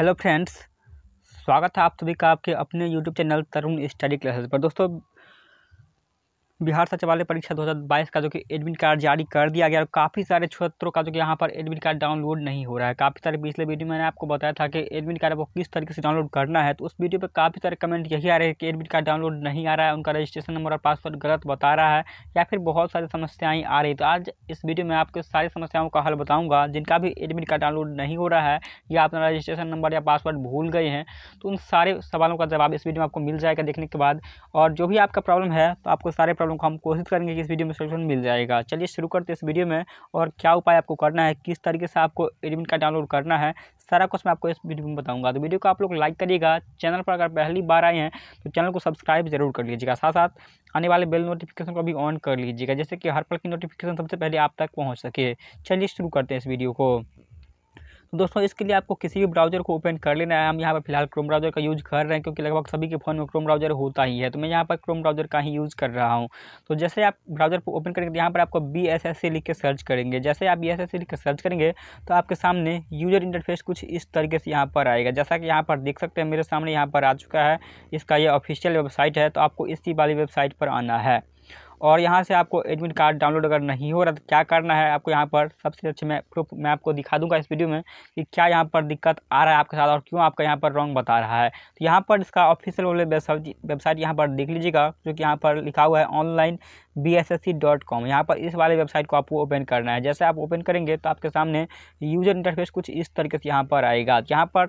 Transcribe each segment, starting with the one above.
hello friends स्वागत है आप सभी का आपके अपने YouTube channel Tarun study classes पर दोस्तों बिहार सचिवालय परीक्षा 2022 का जो कि एडमिट कार्ड जारी कर दिया गया और काफ़ी सारे छात्रों का जो कि यहाँ पर एडमिट कार्ड डाउनलोड नहीं हो रहा है काफ़ी सारे पिछले वीडियो मैंने आपको बताया था कि एडमिट कार्ड आपको किस तरीके से डाउनलोड करना है तो उस वीडियो पर काफ़ी सारे कमेंट यही आ रहे हैं कि एडमिट कार्ड डाउनलोड नहीं आ रहा है उनका रजिस्ट्रेशन नंबर और पासवर्ड गलत बता रहा है या फिर बहुत सारी समस्याएँ आ रही तो आज इस वीडियो में आपको सारी समस्याओं का हल बताऊँगा जिनका भी एडमिट कार्ड डाउनलोड नहीं हो रहा है या अपना रजिस्ट्रेशन नंबर या पासवर्ड भूल गए हैं तो उन सारे सवालों का जवाब इस वीडियो में आपको मिल जाएगा देखने के बाद और जो भी आपका प्रॉब्लम है तो आपको सारे प्रॉब्लम प्रॉब्लम को हम कोशिश करेंगे कि इस वीडियो में सोल्यूशन मिल जाएगा चलिए शुरू करते हैं इस वीडियो में और क्या उपाय आपको करना है किस तरीके से आपको एडमिन कार्ड डाउनलोड करना है सारा कुछ मैं आपको इस वीडियो में बताऊंगा तो वीडियो को आप लोग लाइक करिएगा चैनल पर अगर पहली बार आए हैं तो चैनल को सब्सक्राइब जरूर कर लीजिएगा साथ साथ आने वाले बेल नोटिफिकेशन को भी ऑन कर लीजिएगा जैसे कि हर पल की नोटिफिकेशन सबसे पहले आप तक पहुँच सके चलिए शुरू करते हैं इस वीडियो को तो दोस्तों इसके लिए आपको किसी भी ब्राउज़र को ओपन कर लेना है हम यहाँ पर फिलहाल क्रोम ब्राउज़र का यूज़ कर रहे हैं क्योंकि लगभग सभी के फ़ोन में क्रोम ब्राउज़र होता ही है तो मैं यहाँ पर क्रोम ब्राउज़र का ही यूज़ कर रहा हूँ तो जैसे आप ब्राउज़र को ओपन करेंगे तो यहाँ पर आपको बी एस एस लिख के सर्च करेंगे जैसे आप बी एस एस लिख के सर्च करेंगे तो आपके सामने यूज़र इंटरफेस कुछ इस तरीके से यहाँ पर आएगा जैसा कि यहाँ पर देख सकते हैं मेरे सामने यहाँ पर आ चुका है इसका ये ऑफिशियल वेबसाइट है तो आपको इसी वाली वेबसाइट पर आना है और यहाँ से आपको एडमिट कार्ड डाउनलोड अगर नहीं हो रहा तो क्या करना है आपको यहाँ पर सबसे अच्छे मैं प्रूफ मैं आपको दिखा दूंगा इस वीडियो में कि क्या यहाँ पर दिक्कत आ रहा है आपके साथ और क्यों आपका यहाँ पर रॉन्ग बता रहा है तो यहाँ पर इसका ऑफिशियल वेबसाइट यहाँ पर देख लीजिएगा जो कि यहाँ पर लिखा हुआ है online B S S C dot com यहाँ पर इस वाले वेबसाइट को आपको ओपन करना है जैसे आप ओपन करेंगे तो आपके सामने यूज़र इंटरफेस कुछ इस तरीके से यहाँ पर आएगा यहाँ पर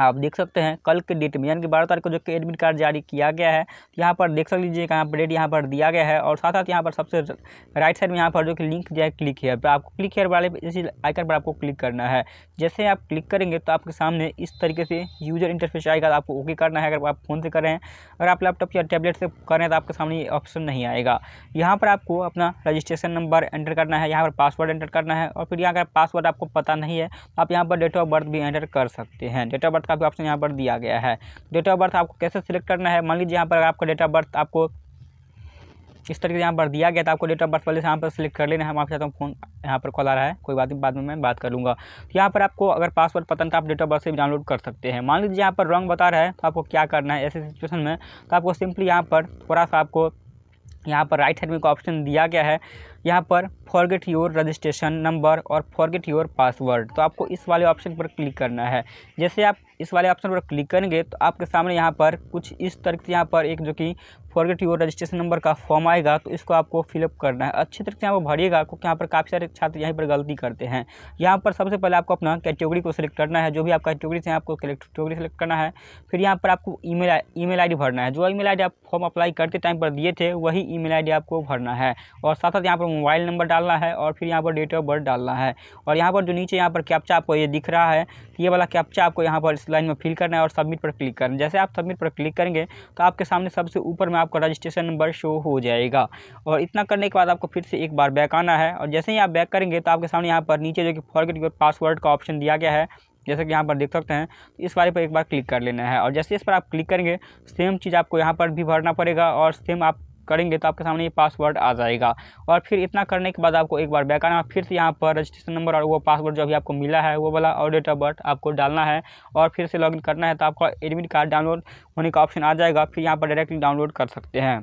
आप देख सकते हैं कल के डेट में यानी कि बारह तारीख को जो कि एडमिट कार्ड जारी किया गया है तो यहाँ पर देख सक लीजिए कहाँ पर डेट यहाँ पर दिया गया है और साथ साथ यहाँ पर सबसे राइट साइड में यहाँ पर जो कि लिंक जो है क्लिक हेयर पर आपको क्लिक हेयर वाले इसी आइकन पर आपको क्लिक करना है जैसे आप क्लिक करेंगे तो आपके सामने इस तरीके से यूजर इंटरफेस आएगा तो आपको ओके करना है अगर आप फ़ोन से कर रहे हैं अगर आप लैपटॉप या टैबलेट से कर रहे हैं तो आपके सामने ये ऑप्शन नहीं आएगा यहाँ पर आपको अपना रजिस्ट्रेशन नंबर एंटर करना है यहाँ पर पासवर्ड एंटर करना है और फिर यहाँ का पासवर्ड आपको पता नहीं है तो आप यहाँ पर डेट ऑफ बर्थ भी एंटर कर सकते हैं डेट ऑफ बर्थ का भी ऑप्शन यहाँ पर दिया गया है डेट ऑफ बर्थ आपको कैसे सिलेक्ट करना है मान लीजिए यहाँ पर आपका डेट ऑफ बर्थ आपको इस तरीके से यहाँ पर दिया गया था तो आपको डेट ऑफ बर्थ पहले से यहाँ पर सिलेक्ट कर लेना है माफ़ी चाहता हूँ फोन यहाँ पर कॉल आ रहा है कोई बात नहीं बाद में मैं बात कर लूँगा तो यहाँ पर आपको अगर पासवर्ड पता नहीं तो आप डेट ऑफ बर्थ से भी डाउनलोड कर सकते हैं मान लीजिए यहाँ पर रॉन्ग बता रहा है तो आपको क्या करना है ऐसे सिचुएशन में तो आपको सिंपली यहाँ पर थोड़ा सा आपको यहाँ पर राइट हैंड में एक ऑप्शन दिया गया है यहाँ पर फॉरगेट योर रजिस्ट्रेशन नंबर और फॉरगेट योर पासवर्ड तो आपको इस वाले ऑप्शन पर क्लिक करना है जैसे आप इस वाले ऑप्शन पर क्लिक करेंगे तो आपके सामने यहाँ पर कुछ इस तरह से यहाँ पर एक जो कि फॉरगेट योर रजिस्ट्रेशन नंबर का फॉर्म आएगा तो इसको आपको फिलअप करना है अच्छी तरीके से यहाँ पर भरिएगा क्योंकि यहाँ पर काफ़ी सारे छात्र यहीं पर गलती करते हैं यहाँ पर सबसे पहले आपको अपना कैटेगरी को सिलेक्ट करना है जो भी आपका कैटेगरी से आपको कैटेगरी सेलेक्ट करना है फिर यहाँ पर आपको ई मेल ई मेल भरना है जो ई मेल आप फॉर्म अप्लाई करते टाइम पर दिए थे वही ईमेल आईडी आपको भरना है और साथ साथ यहाँ पर मोबाइल नंबर डालना है और फिर यहाँ पर डेट ऑफ बर्थ डालना है और यहाँ पर जो नीचे यहाँ पर कैप्चा आपको ये दिख रहा है ये वाला कैप्चा आपको यहाँ पर इस लाइन में फिल करना है और सबमिट पर क्लिक करना है जैसे आप सबमिट पर क्लिक करेंगे तो आपके सामने सबसे ऊपर में आपका रजिस्ट्रेशन नंबर शो हो जाएगा और इतना करने के बाद आपको फिर से एक बार बैक आना है और जैसे ही आप बैक करेंगे तो आपके सामने यहाँ पर नीचे जो कि फॉरगेट योर पासवर्ड का ऑप्शन दिया गया है जैसे कि यहाँ पर देख सकते हैं तो इस बारे पर एक बार क्लिक कर लेना है और जैसे इस पर आप क्लिक करेंगे सेम चीज़ आपको यहाँ पर भी भरना पड़ेगा और सेम आप करेंगे तो आपके सामने ये पासवर्ड आ जाएगा और फिर इतना करने के बाद आपको एक बार बैक आना फिर से यहाँ पर रजिस्ट्रेशन नंबर और वो पासवर्ड जो अभी आपको मिला है वो वाला और डेट ऑफ बर्थ आपको डालना है और फिर से लॉगिन करना है तो आपका एडमिट कार्ड डाउनलोड होने का ऑप्शन आ जाएगा फिर यहाँ पर डायरेक्टली डाउनलोड कर सकते हैं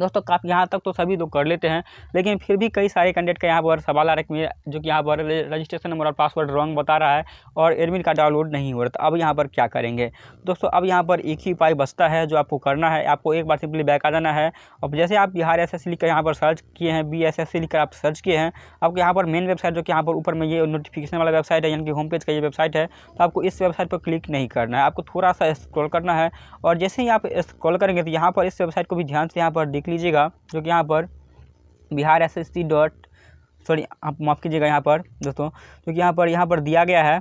दोस्तों काफ़ी यहाँ तक तो सभी लोग कर लेते हैं लेकिन फिर भी कई सारे कैंडिडेट का यहाँ पर सवाल आ रहा है जो कि यहाँ पर रजिस्ट्रेशन नंबर और पासवर्ड रॉन्ग बता रहा है और एडमिट कार्ड डाउनलोड नहीं हो रहा तो अब यहाँ पर क्या करेंगे दोस्तों अब यहाँ पर एक ही उपाय बचता है जो आपको करना है आपको एक बार सिंपली बैक आ जाना है और जैसे आप बिहार एस एस लिखकर यहाँ पर सर्च किए हैं बी एस एस लिखकर आप सर्च किए हैं आपको यहाँ पर मेन वेबसाइट जो कि यहाँ पर ऊपर में ये नोटिफिकेशन वाला वेबसाइट है यानी कि होम पेज का ये वेबसाइट है तो आपको इस वेबसाइट पर क्लिक नहीं करना है आपको थोड़ा सा स्क्रॉल करना है और जैसे ही आप स्क्रॉल करेंगे तो यहाँ पर इस वेबसाइट को भी ध्यान से यहाँ पर देख लीजिएगा जो कि यहाँ पर Bihar S S C dot sorry आप माफ़ कीजिएगा यहाँ पर दोस्तों क्योंकि यहाँ पर यहाँ पर दिया गया है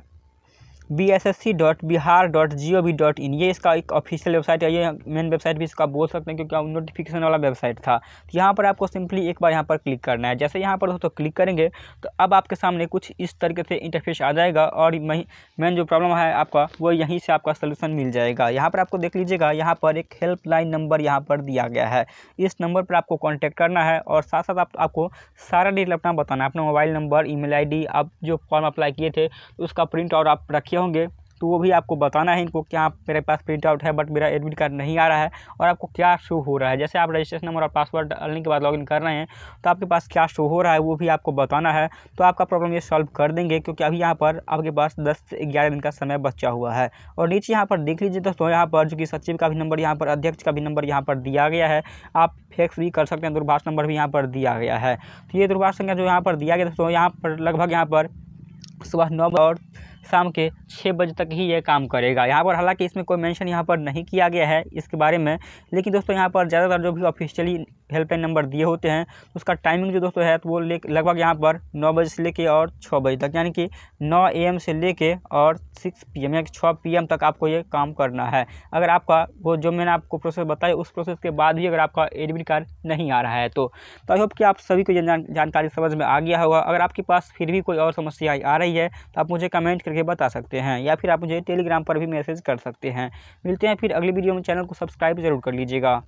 B S S C dot Bihar dot G O V dot in ये इसका एक ऑफिशियल वेबसाइट है ये मेन वेबसाइट भी इसका बोल सकते हैं क्योंकि नोटिफिकेशन वाला वेबसाइट था तो यहाँ पर आपको सिंपली एक बार यहाँ पर क्लिक करना है जैसे यहाँ पर दोस्तों क्लिक करेंगे तो अब आपके सामने कुछ इस तरीके से इंटरफेस आ जाएगा और मेन जो प्रॉब्लम है आपका वो यहीं से आपका सोल्यूशन मिल जाएगा यहाँ पर आपको देख लीजिएगा यहाँ पर एक हेल्पलाइन नंबर यहाँ पर दिया गया है इस नंबर पर आपको कॉन्टैक्ट करना है और साथ साथ आपको सारा डिटेल अपना बताना है अपना मोबाइल नंबर ई मेल आप जो फॉर्म अप्लाई किए थे उसका प्रिंट और आप रखिए किए होंगे तो वो भी आपको बताना है इनको कि हाँ, मेरे पास प्रिंट आउट है बट मेरा एडमिट कार्ड नहीं आ रहा है और आपको क्या शो हो रहा है जैसे आप रजिस्ट्रेशन नंबर और पासवर्ड डालने के बाद लॉगिन कर रहे हैं तो आपके पास क्या शो हो रहा है वो भी आपको बताना है तो आपका प्रॉब्लम ये सॉल्व कर देंगे क्योंकि अभी यहाँ पर आपके पास दस से ग्यारह दिन का समय बचा हुआ है और नीचे यहाँ पर देख लीजिए दोस्तों यहाँ पर जो कि सचिव का भी नंबर यहाँ पर अध्यक्ष का भी नंबर यहाँ पर दिया गया है आप फेक्स भी कर सकते हैं दूरभाष नंबर भी यहाँ पर दिया गया है तो ये दूरभाष संख्या जो यहाँ पर दिया गया दोस्तों यहाँ पर लगभग यहाँ पर सुबह नौ और शाम के छः बजे तक ही यह काम करेगा यहाँ पर हालांकि इसमें कोई मेंशन यहाँ पर नहीं किया गया है इसके बारे में लेकिन दोस्तों यहाँ पर ज़्यादातर जो भी ऑफिशियली हेल्पलाइन नंबर दिए होते हैं उसका टाइमिंग जो दोस्तों है तो वो ले लगभग यहाँ पर नौ बजे से लेके और छः बजे तक यानी कि नौ ए से लेके और सिक्स पी एम यानी कि छः पी तक आपको ये काम करना है अगर आपका वो जो मैंने आपको प्रोसेस बताया उस प्रोसेस के बाद भी अगर आपका एडमिट कार्ड नहीं आ रहा है तो आई तो होप कि आप सभी को ये जानकारी समझ में आ गया होगा अगर आपके पास फिर भी कोई और समस्या आ रही है तो आप मुझे कमेंट करके करके बता सकते हैं या फिर आप मुझे टेलीग्राम पर भी मैसेज कर सकते हैं मिलते हैं फिर अगली वीडियो में चैनल को सब्सक्राइब जरूर कर लीजिएगा